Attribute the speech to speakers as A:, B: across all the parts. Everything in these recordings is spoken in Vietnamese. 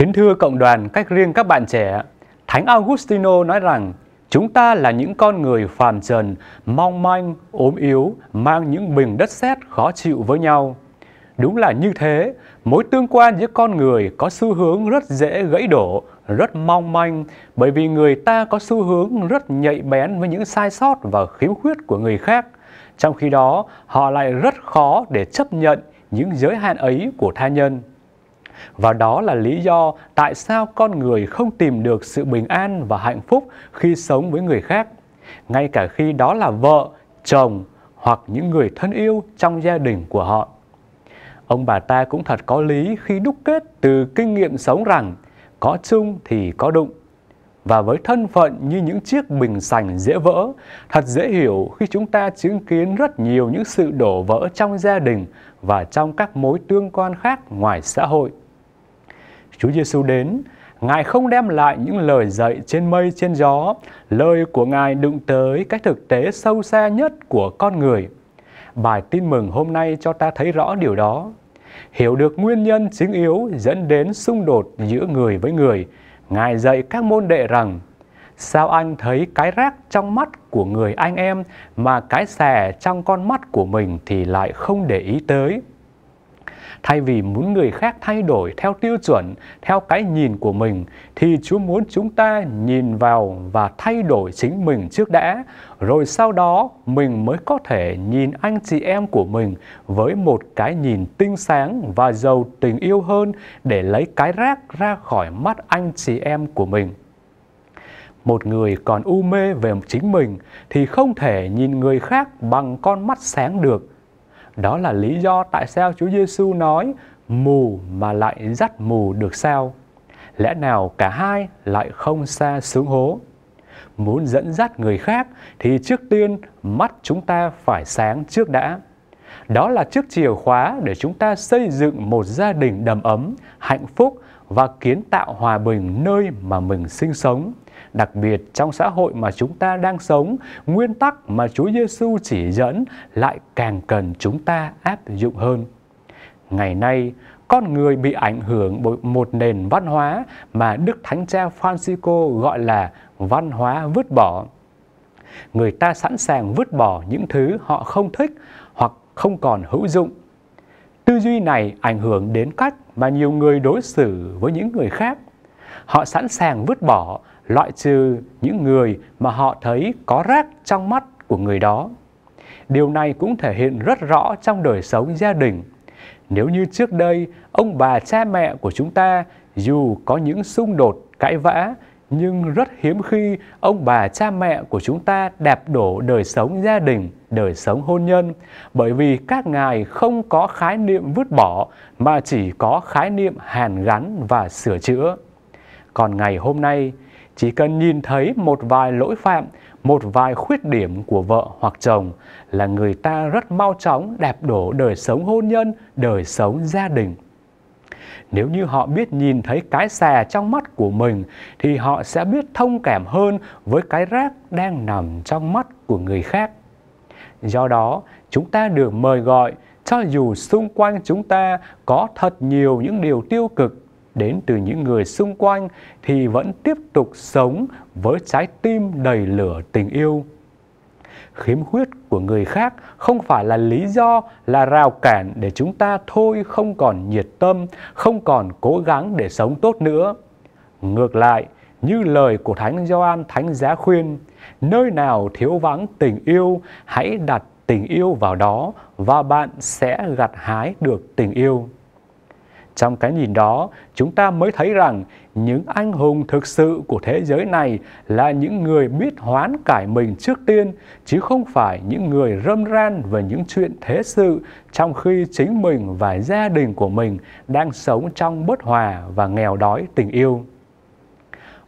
A: Kính thưa cộng đoàn, cách riêng các bạn trẻ, Thánh Augustino nói rằng chúng ta là những con người phàm trần, mong manh, ốm yếu, mang những bình đất sét khó chịu với nhau. Đúng là như thế, mối tương quan giữa con người có xu hướng rất dễ gãy đổ, rất mong manh, bởi vì người ta có xu hướng rất nhạy bén với những sai sót và khiếm khuyết của người khác. Trong khi đó, họ lại rất khó để chấp nhận những giới hạn ấy của tha nhân. Và đó là lý do tại sao con người không tìm được sự bình an và hạnh phúc khi sống với người khác, ngay cả khi đó là vợ, chồng hoặc những người thân yêu trong gia đình của họ. Ông bà ta cũng thật có lý khi đúc kết từ kinh nghiệm sống rằng có chung thì có đụng. Và với thân phận như những chiếc bình sành dễ vỡ, thật dễ hiểu khi chúng ta chứng kiến rất nhiều những sự đổ vỡ trong gia đình và trong các mối tương quan khác ngoài xã hội. Chúa Giêsu đến, Ngài không đem lại những lời dạy trên mây trên gió, lời của Ngài đụng tới cách thực tế sâu xa nhất của con người. Bài tin mừng hôm nay cho ta thấy rõ điều đó. Hiểu được nguyên nhân chính yếu dẫn đến xung đột giữa người với người, Ngài dạy các môn đệ rằng Sao anh thấy cái rác trong mắt của người anh em mà cái xè trong con mắt của mình thì lại không để ý tới? Thay vì muốn người khác thay đổi theo tiêu chuẩn, theo cái nhìn của mình, thì Chúa muốn chúng ta nhìn vào và thay đổi chính mình trước đã, rồi sau đó mình mới có thể nhìn anh chị em của mình với một cái nhìn tinh sáng và giàu tình yêu hơn để lấy cái rác ra khỏi mắt anh chị em của mình một người còn u mê về chính mình thì không thể nhìn người khác bằng con mắt sáng được đó là lý do tại sao Chúa Giêsu nói mù mà lại dắt mù được sao? Lẽ nào cả hai lại không xa xuống hố? Muốn dẫn dắt người khác thì trước tiên mắt chúng ta phải sáng trước đã. Đó là chiếc chìa khóa để chúng ta xây dựng một gia đình đầm ấm, hạnh phúc và kiến tạo hòa bình nơi mà mình sinh sống Đặc biệt trong xã hội mà chúng ta đang sống, nguyên tắc mà Chúa Giêsu chỉ dẫn lại càng cần chúng ta áp dụng hơn. Ngày nay, con người bị ảnh hưởng bởi một nền văn hóa mà Đức Thánh Cha Francisco gọi là văn hóa vứt bỏ. Người ta sẵn sàng vứt bỏ những thứ họ không thích hoặc không còn hữu dụng. Tư duy này ảnh hưởng đến cách mà nhiều người đối xử với những người khác Họ sẵn sàng vứt bỏ, loại trừ những người mà họ thấy có rác trong mắt của người đó. Điều này cũng thể hiện rất rõ trong đời sống gia đình. Nếu như trước đây ông bà cha mẹ của chúng ta dù có những xung đột, cãi vã nhưng rất hiếm khi ông bà cha mẹ của chúng ta đạp đổ đời sống gia đình, đời sống hôn nhân bởi vì các ngài không có khái niệm vứt bỏ mà chỉ có khái niệm hàn gắn và sửa chữa. Còn ngày hôm nay, chỉ cần nhìn thấy một vài lỗi phạm, một vài khuyết điểm của vợ hoặc chồng là người ta rất mau chóng đạp đổ đời sống hôn nhân, đời sống gia đình. Nếu như họ biết nhìn thấy cái xè trong mắt của mình thì họ sẽ biết thông cảm hơn với cái rác đang nằm trong mắt của người khác. Do đó, chúng ta được mời gọi cho dù xung quanh chúng ta có thật nhiều những điều tiêu cực đến từ những người xung quanh thì vẫn tiếp tục sống với trái tim đầy lửa tình yêu. Khiếm khuyết của người khác không phải là lý do là rào cản để chúng ta thôi không còn nhiệt tâm, không còn cố gắng để sống tốt nữa. Ngược lại, như lời của Thánh Gioan Thánh Giá khuyên, nơi nào thiếu vắng tình yêu, hãy đặt tình yêu vào đó và bạn sẽ gặt hái được tình yêu. Trong cái nhìn đó, chúng ta mới thấy rằng những anh hùng thực sự của thế giới này là những người biết hoán cải mình trước tiên, chứ không phải những người râm ran về những chuyện thế sự trong khi chính mình và gia đình của mình đang sống trong bất hòa và nghèo đói tình yêu.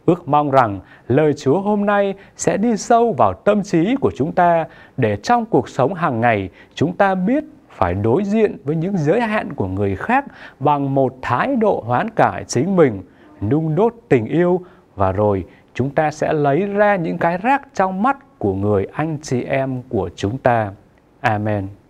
A: Ước mong rằng lời Chúa hôm nay sẽ đi sâu vào tâm trí của chúng ta để trong cuộc sống hàng ngày chúng ta biết phải đối diện với những giới hạn của người khác bằng một thái độ hoán cải chính mình, nung đốt tình yêu và rồi chúng ta sẽ lấy ra những cái rác trong mắt của người anh chị em của chúng ta. Amen.